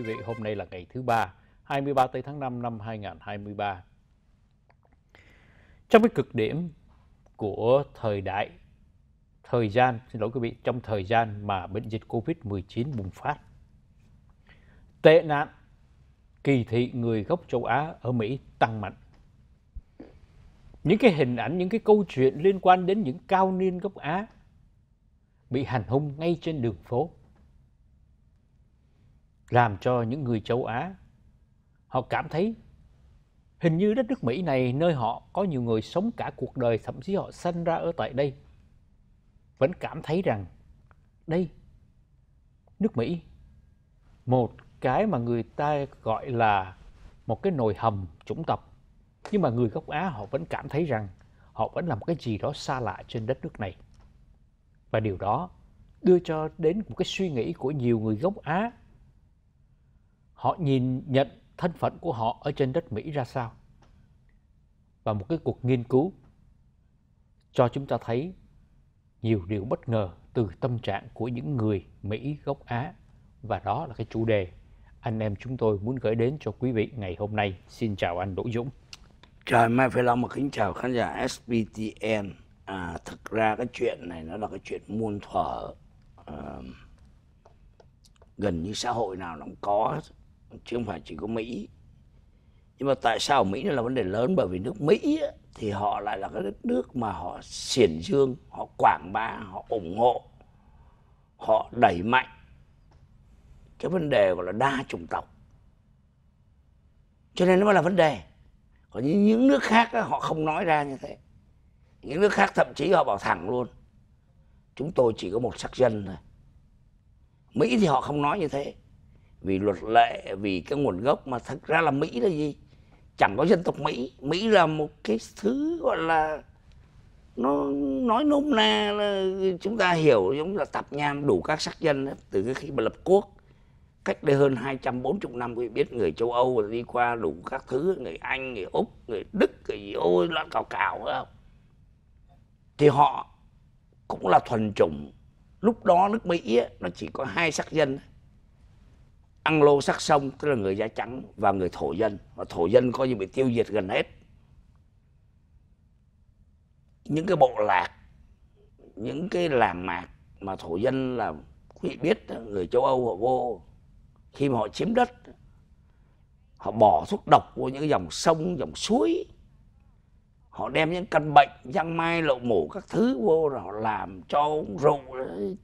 quý vị, hôm nay là ngày thứ ba, 23 tới tháng 5 năm 2023. Trong cái cực điểm của thời đại thời gian, xin lỗi quý vị, trong thời gian mà bệnh dịch Covid-19 bùng phát, tệ nạn kỳ thị người gốc châu Á ở Mỹ tăng mạnh. Những cái hình ảnh, những cái câu chuyện liên quan đến những cao niên gốc Á bị hành hung ngay trên đường phố làm cho những người châu Á họ cảm thấy hình như đất nước Mỹ này nơi họ có nhiều người sống cả cuộc đời thậm chí họ sinh ra ở tại đây vẫn cảm thấy rằng đây nước Mỹ một cái mà người ta gọi là một cái nồi hầm chủng tộc nhưng mà người gốc Á họ vẫn cảm thấy rằng họ vẫn là một cái gì đó xa lạ trên đất nước này và điều đó đưa cho đến một cái suy nghĩ của nhiều người gốc Á họ nhìn nhận thân phận của họ ở trên đất Mỹ ra sao. Và một cái cuộc nghiên cứu cho chúng ta thấy nhiều điều bất ngờ từ tâm trạng của những người Mỹ gốc Á và đó là cái chủ đề anh em chúng tôi muốn gửi đến cho quý vị ngày hôm nay. Xin chào anh Đỗ Dũng. Trời Mai Phi Long mà kính chào khán giả SBTN. À, thực ra cái chuyện này nó là cái chuyện muôn thuở à, gần như xã hội nào nó cũng có chứ không phải chỉ có Mỹ nhưng mà tại sao Mỹ là vấn đề lớn bởi vì nước Mỹ thì họ lại là cái đất nước mà họ xiển dương họ quảng bá họ ủng hộ họ đẩy mạnh cái vấn đề gọi là đa chủng tộc cho nên nó mới là vấn đề còn những, những nước khác họ không nói ra như thế những nước khác thậm chí họ bảo thẳng luôn chúng tôi chỉ có một sắc dân thôi mỹ thì họ không nói như thế vì luật lệ vì cái nguồn gốc mà thật ra là mỹ là gì chẳng có dân tộc mỹ mỹ là một cái thứ gọi là nó nói nôm na là chúng ta hiểu giống là tạp nham đủ các sắc dân từ cái khi mà lập quốc cách đây hơn 240 năm quý biết người châu Âu đi qua đủ các thứ người Anh người Úc người Đức người gì ôi loạn cào cào không thì họ cũng là thuần chủng lúc đó nước Mỹ nó chỉ có hai sắc dân ăn lô Anglo Saxon tức là người da trắng và người thổ dân và thổ dân coi như bị tiêu diệt gần hết những cái bộ lạc những cái làng mạc mà thổ dân là quý biết người châu Âu họ vô khi mà họ chiếm đất họ bỏ thuốc độc vô những dòng sông dòng suối họ đem những căn bệnh răng mai lộ mổ các thứ vô rồi họ làm cho rượu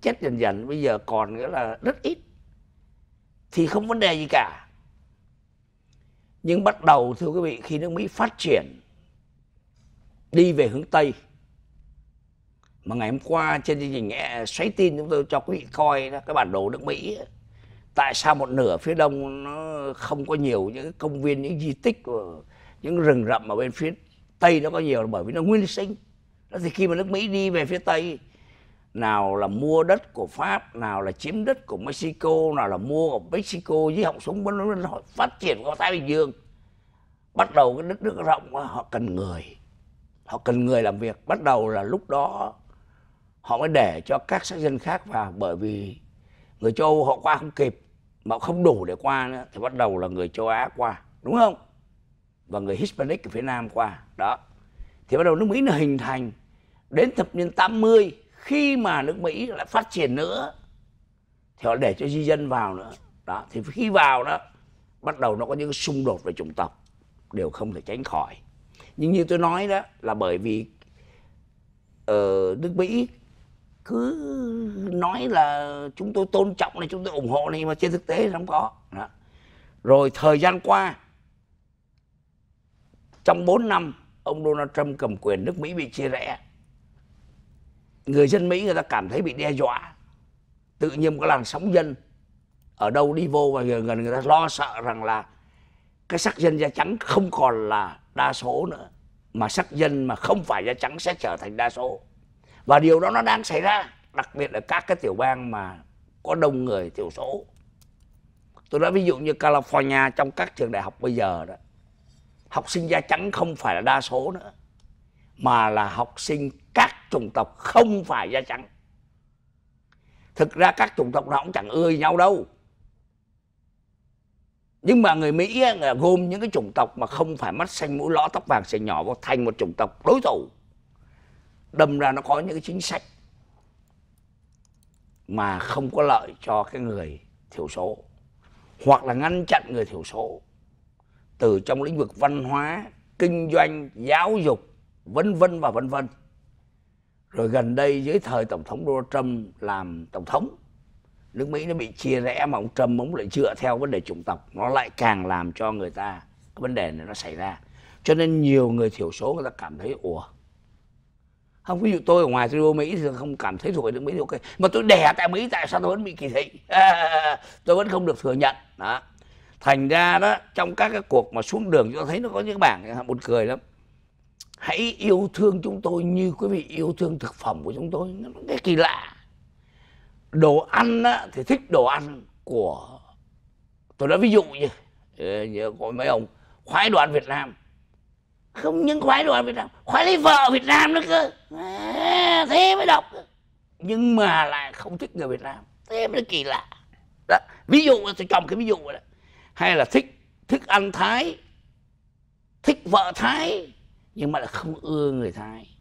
chết dần dần bây giờ còn nghĩa là rất ít thì không vấn đề gì cả nhưng bắt đầu thưa quý vị khi nước mỹ phát triển đi về hướng tây mà ngày hôm qua trên chương trình xoáy tin chúng tôi cho quý vị coi đó, cái bản đồ nước mỹ tại sao một nửa phía đông nó không có nhiều những công viên những di tích của những rừng rậm ở bên phía tây nó có nhiều là bởi vì nó nguyên sinh thì khi mà nước mỹ đi về phía tây nào là mua đất của Pháp, nào là chiếm đất của Mexico, nào là mua của Mexico với họng súng bắn bắn họ phát triển qua Thái Bình Dương. Bắt đầu cái đất nước rộng họ cần người. Họ cần người làm việc. Bắt đầu là lúc đó họ mới để cho các sắc dân khác vào bởi vì người châu Âu họ qua không kịp mà không đủ để qua nữa thì bắt đầu là người châu Á qua, đúng không? Và người Hispanic ở phía Nam qua. Đó. Thì bắt đầu nước Mỹ nó hình thành đến thập niên 80 khi mà nước mỹ lại phát triển nữa thì họ để cho di dân vào nữa đó thì khi vào đó bắt đầu nó có những xung đột về chủng tộc đều không thể tránh khỏi nhưng như tôi nói đó là bởi vì ở ờ, nước mỹ cứ nói là chúng tôi tôn trọng này chúng tôi ủng hộ này mà trên thực tế thì không có đó. rồi thời gian qua trong 4 năm ông Donald Trump cầm quyền nước Mỹ bị chia rẽ người dân Mỹ người ta cảm thấy bị đe dọa tự nhiên có làn sóng dân ở đâu đi vô và người, người, người ta lo sợ rằng là cái sắc dân da trắng không còn là đa số nữa mà sắc dân mà không phải da trắng sẽ trở thành đa số và điều đó nó đang xảy ra đặc biệt ở các cái tiểu bang mà có đông người thiểu số tôi nói ví dụ như California trong các trường đại học bây giờ đó học sinh da trắng không phải là đa số nữa mà là học sinh các chủng tộc không phải da trắng thực ra các chủng tộc nó cũng chẳng ưa nhau đâu nhưng mà người Mỹ là gồm những cái chủng tộc mà không phải mắt xanh mũi lõ tóc vàng sợi nhỏ vào thành một chủng tộc đối thủ đâm ra nó có những cái chính sách mà không có lợi cho cái người thiểu số hoặc là ngăn chặn người thiểu số từ trong lĩnh vực văn hóa kinh doanh giáo dục vân vân và vân vân rồi gần đây dưới thời tổng thống Donald Trump làm tổng thống nước Mỹ nó bị chia rẽ mà ông Trump ông lại dựa theo vấn đề chủng tộc nó lại càng làm cho người ta cái vấn đề này nó xảy ra cho nên nhiều người thiểu số người ta cảm thấy ủa không ví dụ tôi ở ngoài tôi vô mỹ thì không cảm thấy thuộc về nước mỹ thì ok mà tôi đẻ tại mỹ tại sao tôi vẫn bị kỳ thị tôi vẫn không được thừa nhận đó thành ra đó trong các cái cuộc mà xuống đường chúng ta thấy nó có những bảng buồn cười lắm hãy yêu thương chúng tôi như quý vị yêu thương thực phẩm của chúng tôi nó cái kỳ lạ đồ ăn á, thì thích đồ ăn của tôi nói ví dụ như, ờ, như có mấy ông khoái đoàn Việt Nam không những khoái đoàn Việt Nam khoái lấy vợ Việt Nam nữa cơ à, thế mới độc nhưng mà lại không thích người Việt Nam thế mới kỳ lạ đó ví dụ tôi chồng cái ví dụ đó hay là thích thức ăn Thái thích vợ Thái nhưng mà lại không ưa người thai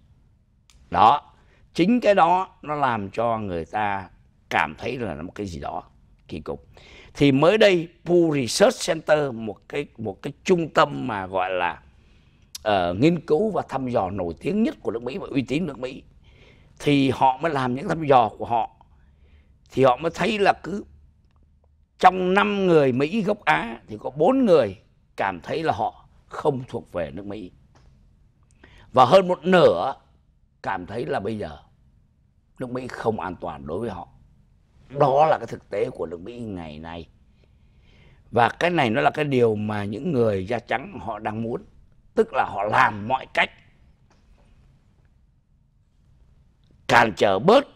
đó chính cái đó nó làm cho người ta cảm thấy là một cái gì đó kỳ cục thì mới đây Pu Research Center một cái một cái trung tâm mà gọi là uh, nghiên cứu và thăm dò nổi tiếng nhất của nước Mỹ và uy tín nước Mỹ thì họ mới làm những thăm dò của họ thì họ mới thấy là cứ trong 5 người Mỹ gốc Á thì có 4 người cảm thấy là họ không thuộc về nước Mỹ và hơn một nửa cảm thấy là bây giờ nước Mỹ không an toàn đối với họ. Đó là cái thực tế của nước Mỹ ngày nay. Và cái này nó là cái điều mà những người da trắng họ đang muốn. Tức là họ làm mọi cách cản trở bớt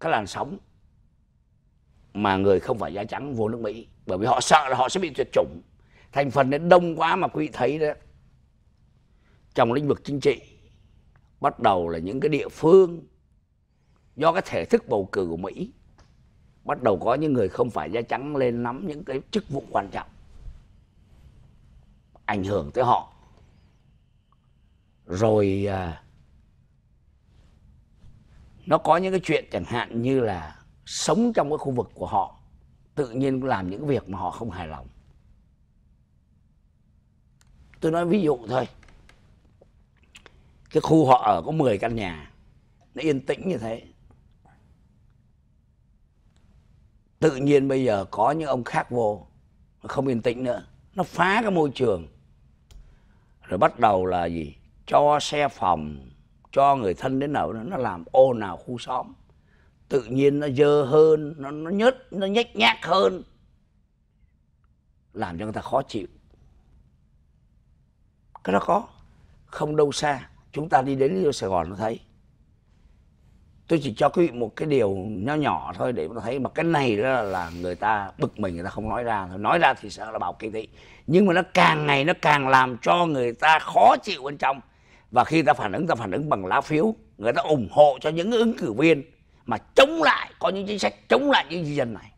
cái làn sóng mà người không phải da trắng vô nước Mỹ. Bởi vì họ sợ là họ sẽ bị tuyệt chủng. Thành phần đến đông quá mà quý vị thấy đấy trong lĩnh vực chính trị bắt đầu là những cái địa phương do cái thể thức bầu cử của Mỹ bắt đầu có những người không phải da trắng lên nắm những cái chức vụ quan trọng ảnh hưởng tới họ rồi à, nó có những cái chuyện chẳng hạn như là sống trong cái khu vực của họ tự nhiên làm những việc mà họ không hài lòng tôi nói ví dụ thôi cái khu họ ở có 10 căn nhà nó yên tĩnh như thế tự nhiên bây giờ có những ông khác vô không yên tĩnh nữa nó phá cái môi trường rồi bắt đầu là gì cho xe phòng cho người thân đến nào nó làm ô nào khu xóm tự nhiên nó dơ hơn nó nó nhớt nó nhếch nhác hơn làm cho người ta khó chịu cái đó có không đâu xa chúng ta đi đến Sài Gòn nó thấy tôi chỉ cho quý vị một cái điều nho nhỏ thôi để nó thấy mà cái này đó là, là người ta bực mình người ta không nói ra nói ra thì sợ là bảo kỳ thị nhưng mà nó càng ngày nó càng làm cho người ta khó chịu bên trong và khi ta phản ứng ta phản ứng bằng lá phiếu người ta ủng hộ cho những ứng cử viên mà chống lại có những chính sách chống lại những di dân này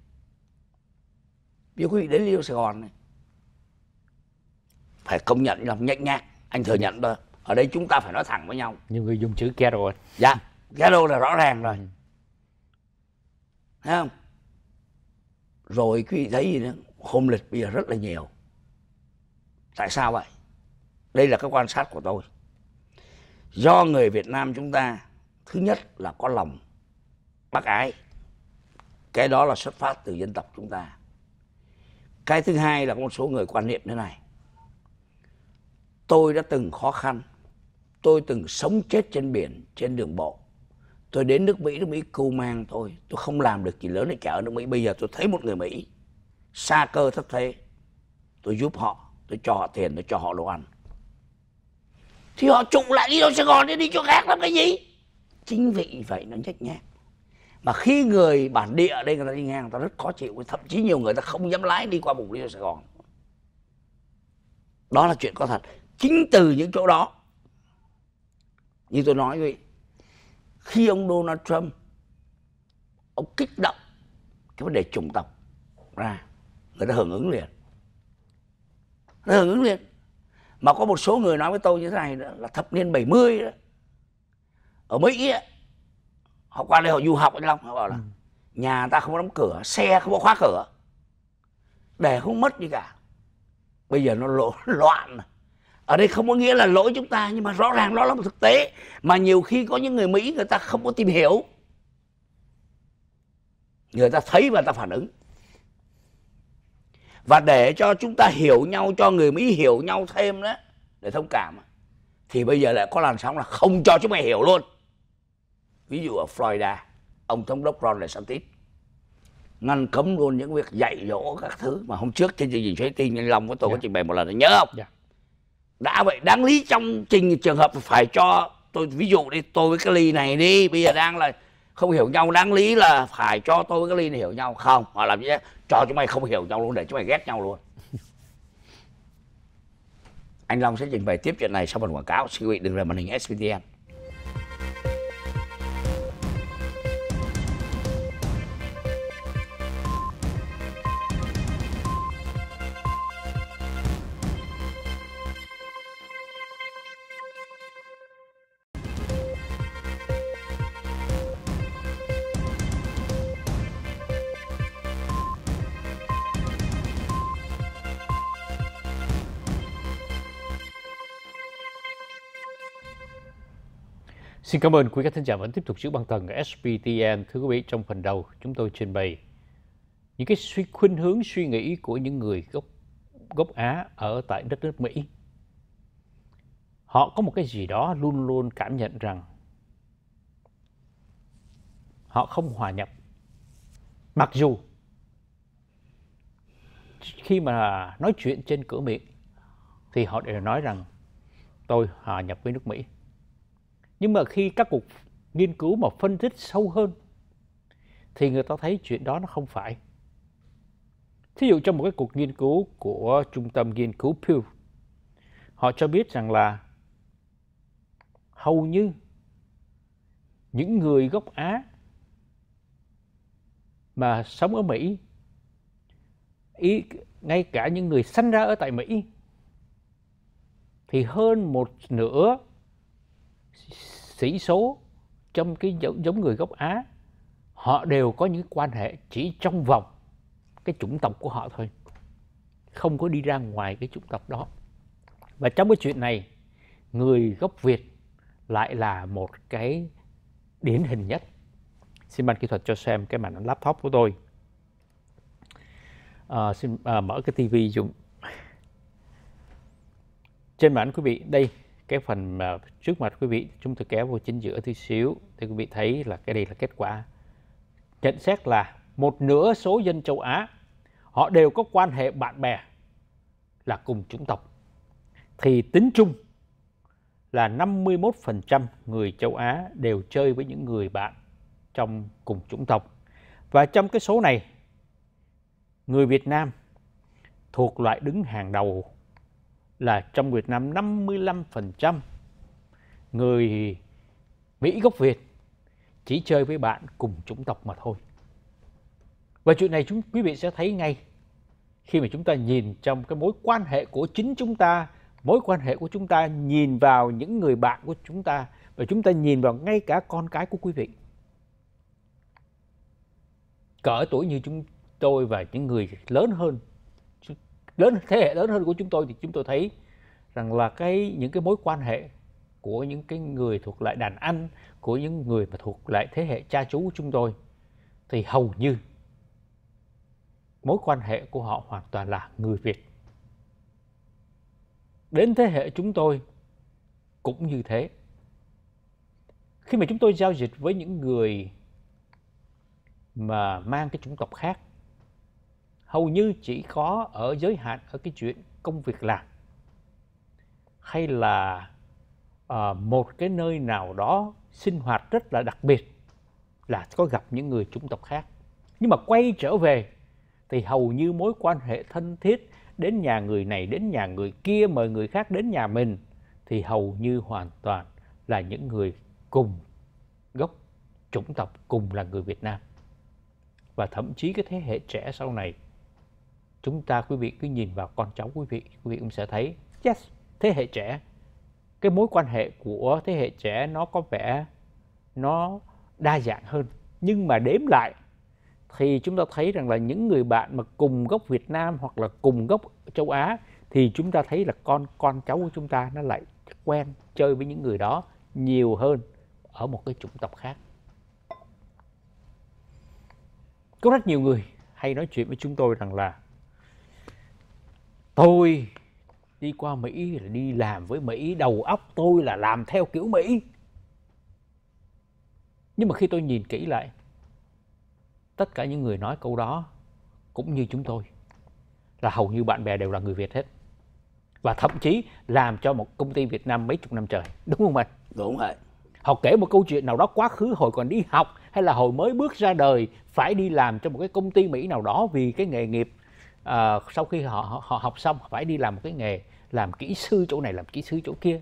ví dụ quý vị đến liêu sài gòn này phải công nhận là nhách nhác anh thừa nhận thôi ở đây chúng ta phải nói thẳng với nhau nhiều người dùng chữ Carol dạ Carol là rõ ràng rồi thấy không rồi quý vị thấy gì nữa hôm lịch bây giờ rất là nhiều tại sao vậy đây là cái quan sát của tôi do người Việt Nam chúng ta thứ nhất là có lòng bác ái cái đó là xuất phát từ dân tộc chúng ta cái thứ hai là có một số người quan niệm thế này tôi đã từng khó khăn tôi từng sống chết trên biển trên đường bộ tôi đến nước mỹ nước mỹ cưu mang tôi tôi không làm được gì lớn để chở ở nước mỹ bây giờ tôi thấy một người mỹ xa cơ thất thế tôi giúp họ tôi cho họ tiền tôi cho họ đồ ăn thì họ trụ lại đi đâu sài gòn đi đi chỗ khác làm cái gì chính vì vậy nó nhếch nhác mà khi người bản địa ở đây người ta đi ngang người ta rất khó chịu thậm chí nhiều người ta không dám lái đi qua vùng đi sài gòn đó là chuyện có thật chính từ những chỗ đó như tôi nói vậy khi ông Donald Trump ông kích động cái vấn đề chủng tộc ra người ta hưởng ứng liền người ta hưởng ứng liền mà có một số người nói với tôi như thế này đó, là thập niên 70 đó ở Mỹ ấy, họ qua đây họ du học anh Long họ bảo là ừ. nhà ta không có đóng cửa xe không có khóa cửa để không mất gì cả bây giờ nó lộ, loạn rồi ở đây không có nghĩa là lỗi chúng ta nhưng mà rõ ràng đó là một thực tế mà nhiều khi có những người mỹ người ta không có tìm hiểu người ta thấy và ta phản ứng và để cho chúng ta hiểu nhau cho người mỹ hiểu nhau thêm đó để thông cảm thì bây giờ lại có làn sóng là không cho chúng mày hiểu luôn ví dụ ở florida ông thống đốc ron desantis ngăn cấm luôn những việc dạy dỗ các thứ mà hôm trước trên chương trình xoáy tin nhân long của tôi yeah. có dạ. trình bày một lần nhớ không yeah. Dạ đã vậy đáng lý trong trình trường hợp phải cho tôi ví dụ đi tôi với cái ly này đi bây giờ đang là không hiểu nhau đáng lý là phải cho tôi với cái ly này hiểu nhau không họ làm như thế cho chúng mày không hiểu nhau luôn để chúng mày ghét nhau luôn anh Long sẽ trình bày tiếp chuyện này sau phần quảng cáo. Xin quý vị đừng rời màn hình SPTN. Xin cảm ơn quý khán giả vẫn tiếp tục giữ băng tầng SPTN. Thưa quý vị, trong phần đầu chúng tôi trình bày những cái suy khuynh hướng suy nghĩ của những người gốc gốc Á ở tại đất nước Mỹ. Họ có một cái gì đó luôn luôn cảm nhận rằng họ không hòa nhập. Mặc dù khi mà nói chuyện trên cửa miệng thì họ đều nói rằng tôi hòa nhập với nước Mỹ nhưng mà khi các cuộc nghiên cứu mà phân tích sâu hơn thì người ta thấy chuyện đó nó không phải thí dụ trong một cái cuộc nghiên cứu của trung tâm nghiên cứu Pew họ cho biết rằng là hầu như những người gốc Á mà sống ở Mỹ ý, ngay cả những người sinh ra ở tại Mỹ thì hơn một nửa sĩ số trong cái giống giống người gốc Á họ đều có những quan hệ chỉ trong vòng cái chủng tộc của họ thôi không có đi ra ngoài cái chủng tộc đó và trong cái chuyện này người gốc Việt lại là một cái điển hình nhất xin ban kỹ thuật cho xem cái màn ảnh laptop của tôi à, xin à, mở cái tivi dùng trên màn ảnh quý vị đây cái phần mà trước mặt quý vị chúng tôi kéo vô chính giữa tí xíu thì quý vị thấy là cái đây là kết quả nhận xét là một nửa số dân châu Á họ đều có quan hệ bạn bè là cùng chủng tộc thì tính chung là 51% người châu Á đều chơi với những người bạn trong cùng chủng tộc và trong cái số này người Việt Nam thuộc loại đứng hàng đầu là trong Việt Nam 55% người Mỹ gốc Việt chỉ chơi với bạn cùng chủng tộc mà thôi. Và chuyện này chúng quý vị sẽ thấy ngay khi mà chúng ta nhìn trong cái mối quan hệ của chính chúng ta, mối quan hệ của chúng ta nhìn vào những người bạn của chúng ta và chúng ta nhìn vào ngay cả con cái của quý vị. Cỡ tuổi như chúng tôi và những người lớn hơn lớn thế hệ lớn hơn của chúng tôi thì chúng tôi thấy rằng là cái những cái mối quan hệ của những cái người thuộc lại đàn anh của những người mà thuộc lại thế hệ cha chú của chúng tôi thì hầu như mối quan hệ của họ hoàn toàn là người Việt. Đến thế hệ chúng tôi cũng như thế. Khi mà chúng tôi giao dịch với những người mà mang cái chủng tộc khác hầu như chỉ có ở giới hạn ở cái chuyện công việc làm hay là uh, một cái nơi nào đó sinh hoạt rất là đặc biệt là có gặp những người chủng tộc khác nhưng mà quay trở về thì hầu như mối quan hệ thân thiết đến nhà người này đến nhà người kia mời người khác đến nhà mình thì hầu như hoàn toàn là những người cùng gốc chủng tộc cùng là người Việt Nam và thậm chí cái thế hệ trẻ sau này chúng ta quý vị cứ nhìn vào con cháu quý vị quý vị cũng sẽ thấy yes thế hệ trẻ cái mối quan hệ của thế hệ trẻ nó có vẻ nó đa dạng hơn nhưng mà đếm lại thì chúng ta thấy rằng là những người bạn mà cùng gốc Việt Nam hoặc là cùng gốc châu Á thì chúng ta thấy là con con cháu của chúng ta nó lại quen chơi với những người đó nhiều hơn ở một cái chủng tộc khác. Có rất nhiều người hay nói chuyện với chúng tôi rằng là tôi đi qua Mỹ là đi làm với Mỹ, đầu óc tôi là làm theo kiểu Mỹ. Nhưng mà khi tôi nhìn kỹ lại, tất cả những người nói câu đó cũng như chúng tôi là hầu như bạn bè đều là người Việt hết. Và thậm chí làm cho một công ty Việt Nam mấy chục năm trời, đúng không anh? Đúng rồi. Họ kể một câu chuyện nào đó quá khứ hồi còn đi học hay là hồi mới bước ra đời phải đi làm cho một cái công ty Mỹ nào đó vì cái nghề nghiệp à, sau khi họ, họ học xong phải đi làm một cái nghề làm kỹ sư chỗ này làm kỹ sư chỗ kia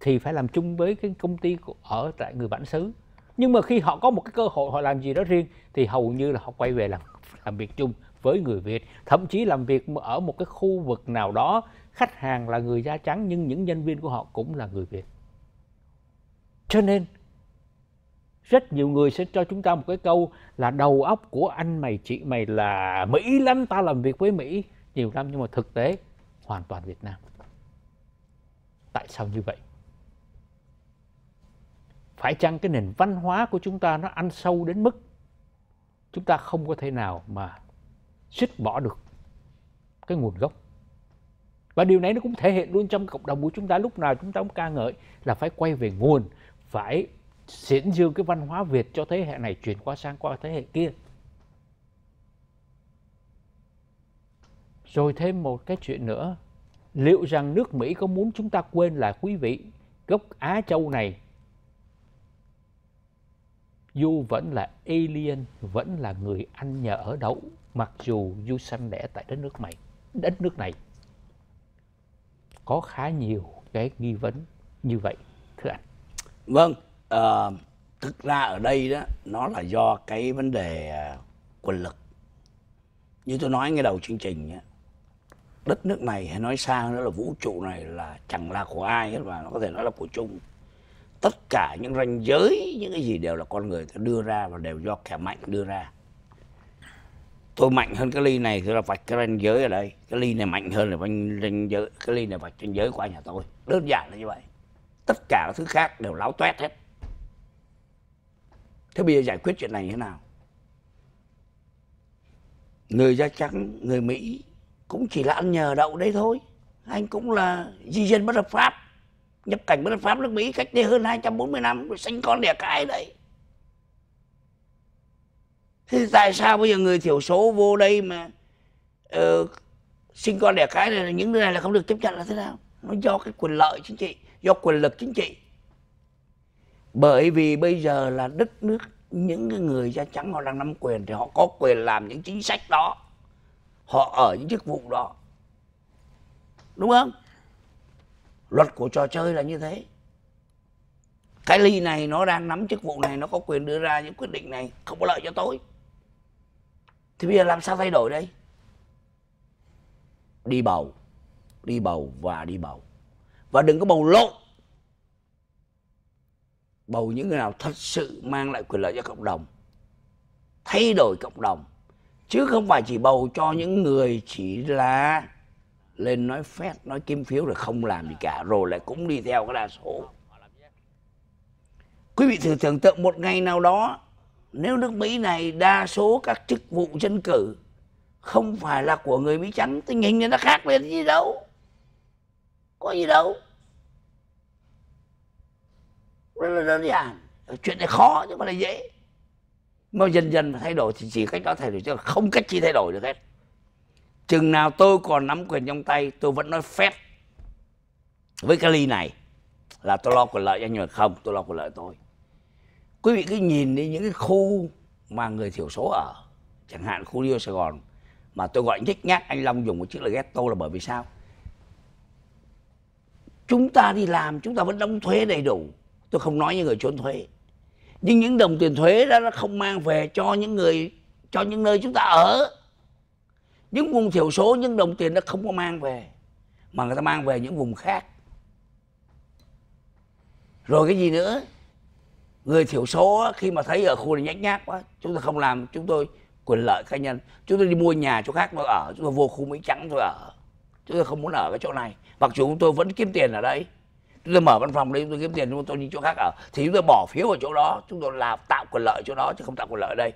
thì phải làm chung với cái công ty ở tại người bản xứ nhưng mà khi họ có một cái cơ hội họ làm gì đó riêng thì hầu như là họ quay về làm làm việc chung với người Việt thậm chí làm việc ở một cái khu vực nào đó khách hàng là người da trắng nhưng những nhân viên của họ cũng là người Việt cho nên rất nhiều người sẽ cho chúng ta một cái câu là đầu óc của anh mày chị mày là mỹ lắm ta làm việc với mỹ nhiều năm nhưng mà thực tế hoàn toàn việt nam tại sao như vậy phải chăng cái nền văn hóa của chúng ta nó ăn sâu đến mức chúng ta không có thể nào mà xích bỏ được cái nguồn gốc và điều này nó cũng thể hiện luôn trong cộng đồng của chúng ta lúc nào chúng ta cũng ca ngợi là phải quay về nguồn phải diễn dương cái văn hóa Việt cho thế hệ này chuyển qua sang qua thế hệ kia. Rồi thêm một cái chuyện nữa, liệu rằng nước Mỹ có muốn chúng ta quên là quý vị gốc Á Châu này Du vẫn là alien, vẫn là người ăn nhờ ở đậu, mặc dù Du sanh đẻ tại đất nước mày, đất nước này. Có khá nhiều cái nghi vấn như vậy, thưa anh. Vâng, Ờ, thực ra ở đây đó nó là do cái vấn đề à, quyền lực. Như tôi nói ngay đầu chương trình á, đất nước này hay nói xa hơn nữa là vũ trụ này là chẳng là của ai hết mà nó có thể nói là của chung. Tất cả những ranh giới, những cái gì đều là con người ta đưa ra và đều do kẻ mạnh đưa ra. Tôi mạnh hơn cái ly này thì là vạch cái ranh giới ở đây. Cái ly này mạnh hơn là ranh giới, cái ly này vạch ranh giới qua nhà tôi. Đơn giản là như vậy. Tất cả các thứ khác đều láo toét hết thế bây giờ giải quyết chuyện này như thế nào người da trắng người mỹ cũng chỉ là ăn nhờ đậu đấy thôi anh cũng là di dân bất hợp pháp nhập cảnh bất hợp pháp nước mỹ cách đây hơn 240 năm sinh con đẻ cái đấy thế tại sao bây giờ người thiểu số vô đây mà uh, sinh con đẻ cái này những đứa này là không được chấp nhận là thế nào nó do cái quyền lợi chính trị do quyền lực chính trị bởi vì bây giờ là đất nước những cái người da trắng họ đang nắm quyền thì họ có quyền làm những chính sách đó họ ở những chức vụ đó đúng không luật của trò chơi là như thế cái ly này nó đang nắm chức vụ này nó có quyền đưa ra những quyết định này không có lợi cho tôi thì bây giờ làm sao thay đổi đây đi bầu đi bầu và đi bầu và đừng có bầu lộn bầu những người nào thật sự mang lại quyền lợi cho cộng đồng thay đổi cộng đồng chứ không phải chỉ bầu cho những người chỉ là lên nói phép, nói kiếm phiếu rồi không làm gì cả rồi lại cũng đi theo cái đa số quý vị thử tưởng tượng một ngày nào đó nếu nước mỹ này đa số các chức vụ dân cử không phải là của người mỹ trắng tình hình này nó khác lên gì đâu có gì đâu rất là đơn giản chuyện này khó nhưng mà là dễ mà dần dần mà thay đổi thì chỉ cách đó thay đổi chứ không cách chi thay đổi được hết chừng nào tôi còn nắm quyền trong tay tôi vẫn nói phép với cái ly này là tôi lo quyền lợi cho nhưng mà không tôi lo quyền lợi tôi quý vị cứ nhìn đi những cái khu mà người thiểu số ở chẳng hạn khu Rio Sài Gòn mà tôi gọi nhích nhác anh Long dùng một chữ là ghetto là bởi vì sao chúng ta đi làm chúng ta vẫn đóng thuế đầy đủ tôi không nói những người trốn thuế nhưng những đồng tiền thuế đó nó không mang về cho những người cho những nơi chúng ta ở những vùng thiểu số những đồng tiền nó không có mang về mà người ta mang về những vùng khác rồi cái gì nữa người thiểu số khi mà thấy ở khu này nhát nhác quá chúng ta không làm chúng tôi quyền lợi cá nhân chúng tôi đi mua nhà chỗ khác tôi ở chúng tôi vô khu mỹ trắng tôi ở chúng tôi không muốn ở cái chỗ này mặc dù chúng tôi vẫn kiếm tiền ở đây chúng tôi mở văn phòng đây chúng tôi kiếm tiền chúng tôi đi chỗ khác ở thì chúng tôi bỏ phiếu ở chỗ đó chúng tôi làm tạo quyền lợi chỗ đó chứ không tạo quyền lợi ở đây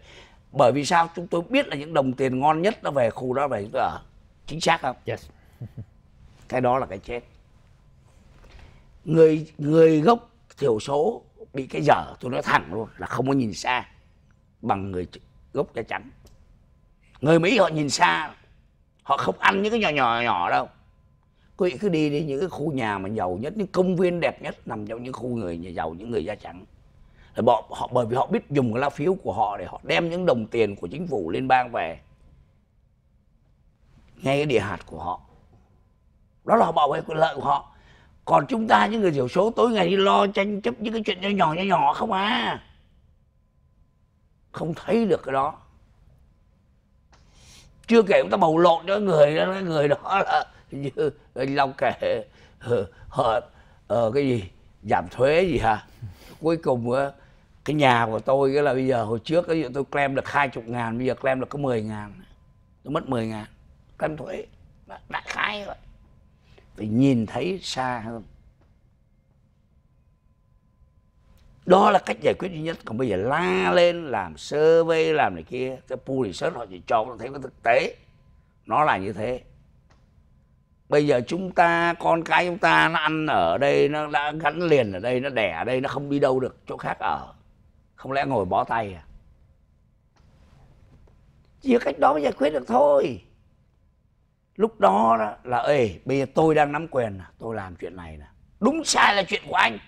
bởi vì sao chúng tôi biết là những đồng tiền ngon nhất nó về khu đó về chúng tôi ở chính xác không yes. cái đó là cái chết người người gốc thiểu số bị cái dở tôi nói thẳng luôn là không có nhìn xa bằng người gốc da trắng người mỹ họ nhìn xa họ không ăn những cái nhỏ nhỏ nhỏ đâu quý vị cứ đi đi những cái khu nhà mà giàu nhất những công viên đẹp nhất nằm trong những khu người nhà giàu những người da trắng là bọn họ bởi vì họ biết dùng cái lá phiếu của họ để họ đem những đồng tiền của chính phủ liên bang về ngay cái địa hạt của họ đó là họ bảo vệ quyền lợi của họ còn chúng ta những người thiểu số tối ngày đi lo tranh chấp những cái chuyện nhỏ nhỏ nhỏ nhỏ không à không thấy được cái đó chưa kể chúng ta bầu lộn cho người đó người đó là như anh long kể họ uh, cái gì giảm thuế gì hả cuối cùng cái nhà của tôi cái là bây giờ hồi trước cái tôi claim được hai chục ngàn bây giờ claim được có 10 ngàn tôi mất 10 ngàn claim thuế đã khai rồi, phải nhìn thấy xa hơn đó là cách giải quyết duy nhất còn bây giờ la lên làm survey làm này kia cái thì publisher họ chỉ cho thấy cái thực tế nó là như thế bây giờ chúng ta con cái chúng ta nó ăn ở đây nó đã gắn liền ở đây nó đẻ ở đây nó không đi đâu được chỗ khác ở không lẽ ngồi bó tay à chỉ cách đó mới giải quyết được thôi lúc đó, đó là ê bây giờ tôi đang nắm quyền tôi làm chuyện này nè đúng sai là chuyện của anh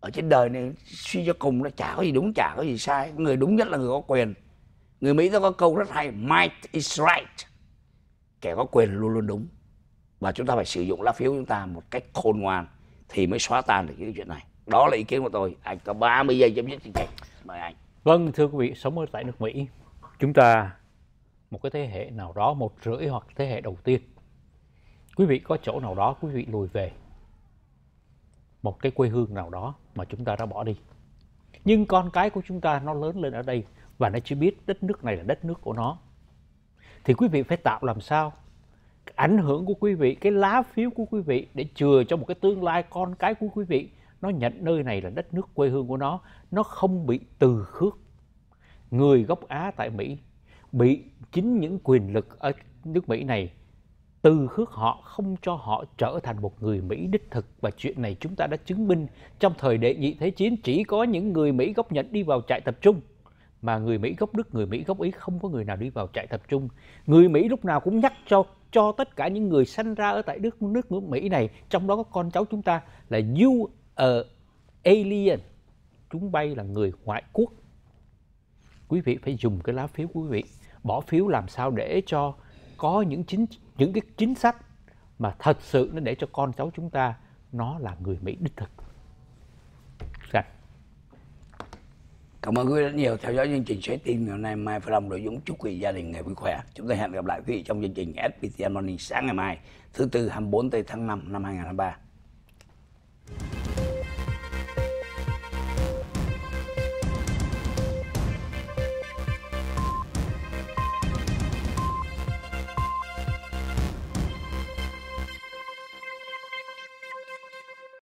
ở trên đời này suy cho cùng nó chả có gì đúng chả có gì sai người đúng nhất là người có quyền người mỹ nó có câu rất hay might is right kẻ có quyền luôn luôn đúng và chúng ta phải sử dụng lá phiếu chúng ta một cách khôn ngoan thì mới xóa tan được những chuyện này đó là ý kiến của tôi anh có 30 giây chấm dứt chương trình mời anh vâng thưa quý vị sống ở tại nước mỹ chúng ta một cái thế hệ nào đó một rưỡi hoặc thế hệ đầu tiên quý vị có chỗ nào đó quý vị lùi về một cái quê hương nào đó mà chúng ta đã bỏ đi nhưng con cái của chúng ta nó lớn lên ở đây và nó chỉ biết đất nước này là đất nước của nó thì quý vị phải tạo làm sao ảnh hưởng của quý vị cái lá phiếu của quý vị để chừa cho một cái tương lai con cái của quý vị nó nhận nơi này là đất nước quê hương của nó nó không bị từ khước người gốc á tại mỹ bị chính những quyền lực ở nước mỹ này từ khước họ không cho họ trở thành một người Mỹ đích thực và chuyện này chúng ta đã chứng minh trong thời đệ nhị thế chiến chỉ có những người Mỹ gốc Nhật đi vào trại tập trung mà người Mỹ gốc Đức, người Mỹ gốc Ý không có người nào đi vào trại tập trung. Người Mỹ lúc nào cũng nhắc cho cho tất cả những người sinh ra ở tại nước nước Mỹ này, trong đó có con cháu chúng ta là you are alien. Chúng bay là người ngoại quốc. Quý vị phải dùng cái lá phiếu quý vị bỏ phiếu làm sao để cho có những chính những cái chính sách mà thật sự nó để cho con cháu chúng ta nó là người Mỹ đích thực. Cảm ơn quý vị rất nhiều theo dõi chương trình Trái tim ngày hôm nay. Mai Phi Long nội dung chúc quý gia đình ngày vui khỏe. Chúng tôi hẹn gặp lại quý vị trong chương trình FPT Morning sáng ngày mai thứ tư 24 tháng 5 năm 2023.